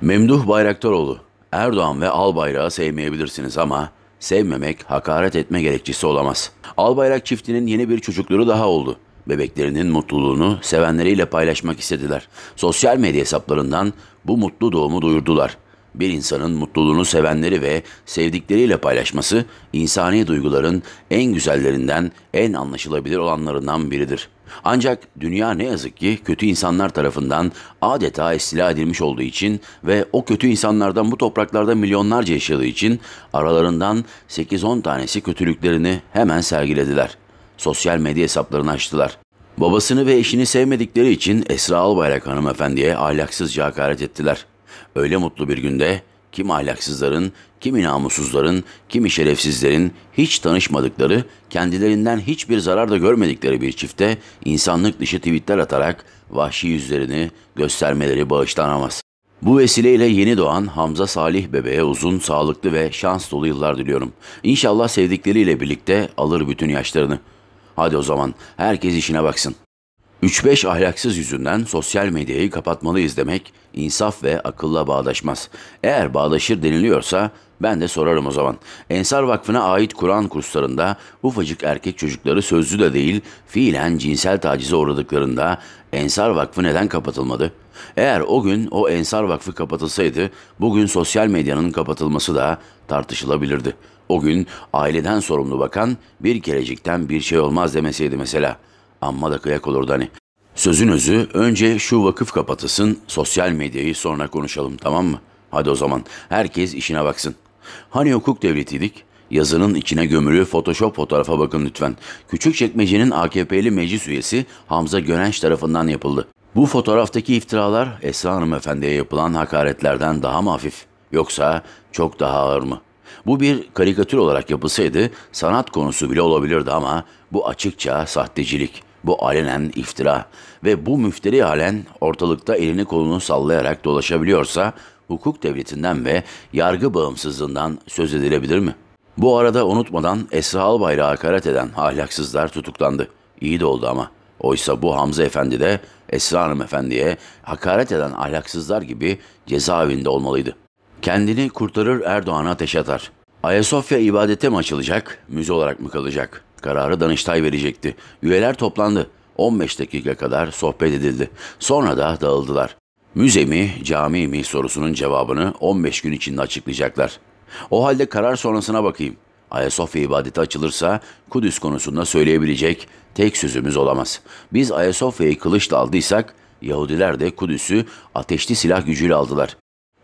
Memduh Bayraktaroğlu, Erdoğan ve Albayrak'ı sevmeyebilirsiniz ama sevmemek hakaret etme gerekçesi olamaz. Albayrak çiftinin yeni bir çocukları daha oldu. Bebeklerinin mutluluğunu sevenleriyle paylaşmak istediler. Sosyal medya hesaplarından bu mutlu doğumu duyurdular. Bir insanın mutluluğunu sevenleri ve sevdikleriyle paylaşması insani duyguların en güzellerinden, en anlaşılabilir olanlarından biridir. Ancak dünya ne yazık ki kötü insanlar tarafından adeta istila edilmiş olduğu için ve o kötü insanlardan bu topraklarda milyonlarca yaşadığı için aralarından 8-10 tanesi kötülüklerini hemen sergilediler. Sosyal medya hesaplarını açtılar. Babasını ve eşini sevmedikleri için Esra Albayrak hanımefendiye ahlaksızca hakaret ettiler. Öyle mutlu bir günde kim ahlaksızların, kimi namussuzların, kimi şerefsizlerin hiç tanışmadıkları, kendilerinden hiçbir zarar da görmedikleri bir çifte insanlık dışı tweetler atarak vahşi yüzlerini göstermeleri bağışlanamaz. Bu vesileyle yeni doğan Hamza Salih bebeğe uzun, sağlıklı ve şans dolu yıllar diliyorum. İnşallah sevdikleriyle birlikte alır bütün yaşlarını. Hadi o zaman herkes işine baksın. 3-5 ahlaksız yüzünden sosyal medyayı kapatmalıyız demek insaf ve akılla bağdaşmaz. Eğer bağdaşır deniliyorsa ben de sorarım o zaman. Ensar Vakfı'na ait Kur'an kurslarında ufacık erkek çocukları sözlü de değil fiilen cinsel tacize uğradıklarında Ensar Vakfı neden kapatılmadı? Eğer o gün o Ensar Vakfı kapatılsaydı bugün sosyal medyanın kapatılması da tartışılabilirdi. O gün aileden sorumlu bakan bir kerecikten bir şey olmaz demeseydi mesela.'' Amma da kıyak olurdu hani. Sözün özü önce şu vakıf kapatasın, sosyal medyayı sonra konuşalım tamam mı? Hadi o zaman herkes işine baksın. Hani hukuk devletiydik? Yazının içine gömülü Photoshop fotoğrafa bakın lütfen. Küçük çekmecenin AKP'li meclis üyesi Hamza Gönenç tarafından yapıldı. Bu fotoğraftaki iftiralar Esra Hanım Efendi'ye yapılan hakaretlerden daha mı hafif? Yoksa çok daha ağır mı? Bu bir karikatür olarak yapılsaydı sanat konusu bile olabilirdi ama bu açıkça sahtecilik. Bu alenen iftira ve bu müfteri halen ortalıkta elini kolunu sallayarak dolaşabiliyorsa hukuk devletinden ve yargı bağımsızlığından söz edilebilir mi? Bu arada unutmadan Esra Albayrak'a hakaret eden ahlaksızlar tutuklandı. İyi de oldu ama. Oysa bu Hamza Efendi de Esra Hanım Efendi'ye hakaret eden ahlaksızlar gibi cezaevinde olmalıydı. Kendini kurtarır Erdoğan'a ateş atar. Ayasofya ibadete mi açılacak, müze olarak mı kalacak? kararı Danıştay verecekti. Üyeler toplandı. 15 dakika kadar sohbet edildi. Sonra da dağıldılar. Müze mi, cami mi sorusunun cevabını 15 gün içinde açıklayacaklar. O halde karar sonrasına bakayım. Ayasofya ibadeti açılırsa Kudüs konusunda söyleyebilecek tek sözümüz olamaz. Biz Ayasofya'yı kılıçla aldıysak Yahudiler de Kudüs'ü ateşli silah gücüyle aldılar.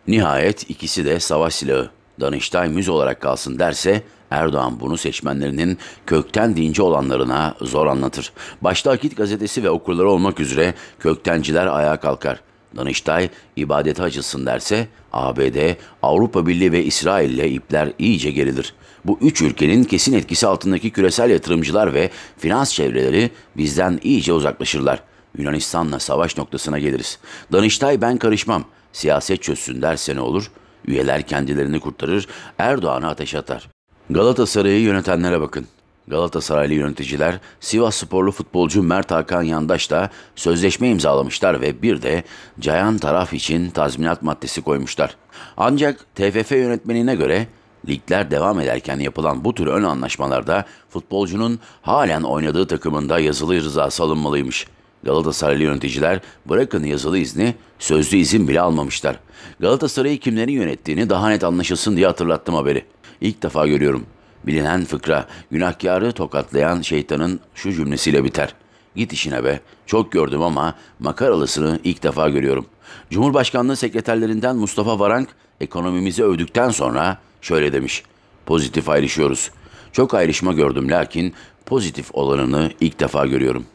Nihayet ikisi de savaş silahı. Danıştay müz olarak kalsın derse Erdoğan bunu seçmenlerinin kökten dinci olanlarına zor anlatır. Başta Akit gazetesi ve okurları olmak üzere köktenciler ayağa kalkar. Danıştay ibadete açılsın derse ABD, Avrupa Birliği ve İsrail ile ipler iyice gerilir. Bu üç ülkenin kesin etkisi altındaki küresel yatırımcılar ve finans çevreleri bizden iyice uzaklaşırlar. Yunanistan'la savaş noktasına geliriz. Danıştay ben karışmam, siyaset çözsün derse ne olur? Üyeler kendilerini kurtarır, Erdoğan'ı ateş atar. Galatasaray'ı yönetenlere bakın. Galatasaraylı yöneticiler Sivas sporlu futbolcu Mert Hakan Yandaş'la sözleşme imzalamışlar ve bir de Cayan taraf için tazminat maddesi koymuşlar. Ancak TFF yönetmenine göre ligler devam ederken yapılan bu tür ön anlaşmalarda futbolcunun halen oynadığı takımında yazılı rızası alınmalıymış. Galatasaraylı yöneticiler bırakın yazılı izni, sözlü izin bile almamışlar. Galatasaray'ı kimlerin yönettiğini daha net anlaşılsın diye hatırlattım haberi. İlk defa görüyorum. Bilinen fıkra, günahkarı tokatlayan şeytanın şu cümlesiyle biter. Git işine be. Çok gördüm ama makaralısını ilk defa görüyorum. Cumhurbaşkanlığı sekreterlerinden Mustafa Varank ekonomimizi övdükten sonra şöyle demiş. Pozitif ayrışıyoruz. Çok ayrışma gördüm lakin pozitif olanını ilk defa görüyorum.